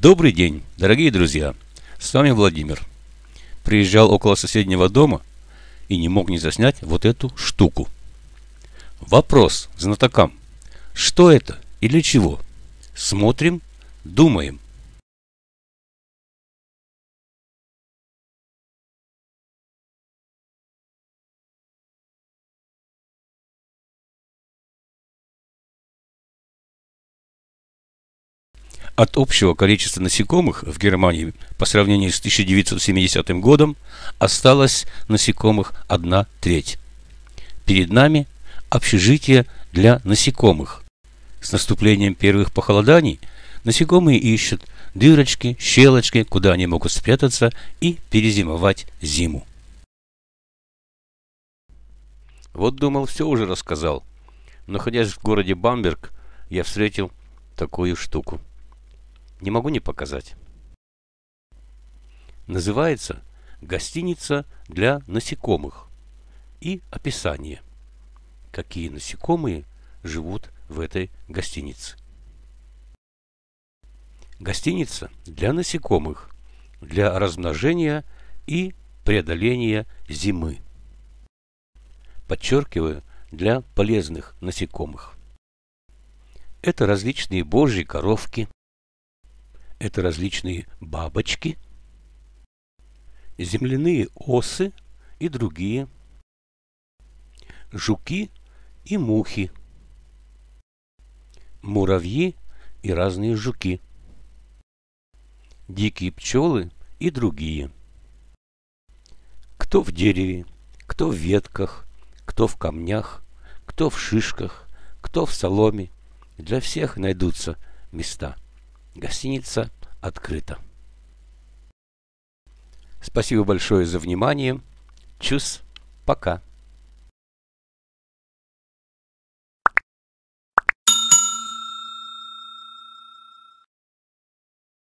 Добрый день, дорогие друзья! С вами Владимир. Приезжал около соседнего дома и не мог не заснять вот эту штуку. Вопрос знатокам. Что это и для чего? Смотрим, думаем. От общего количества насекомых в Германии по сравнению с 1970 годом осталось насекомых одна треть. Перед нами общежитие для насекомых. С наступлением первых похолоданий насекомые ищут дырочки, щелочки, куда они могут спрятаться и перезимовать зиму. Вот думал, все уже рассказал. Находясь в городе Бамберг, я встретил такую штуку. Не могу не показать. Называется «Гостиница для насекомых» и описание. Какие насекомые живут в этой гостинице. Гостиница для насекомых, для размножения и преодоления зимы. Подчеркиваю, для полезных насекомых. Это различные божьи коровки, это различные бабочки, земляные осы и другие, жуки и мухи, муравьи и разные жуки, дикие пчелы и другие. Кто в дереве, кто в ветках, кто в камнях, кто в шишках, кто в соломе, для всех найдутся места – Гостиница открыта. Спасибо большое за внимание. Чус. Пока.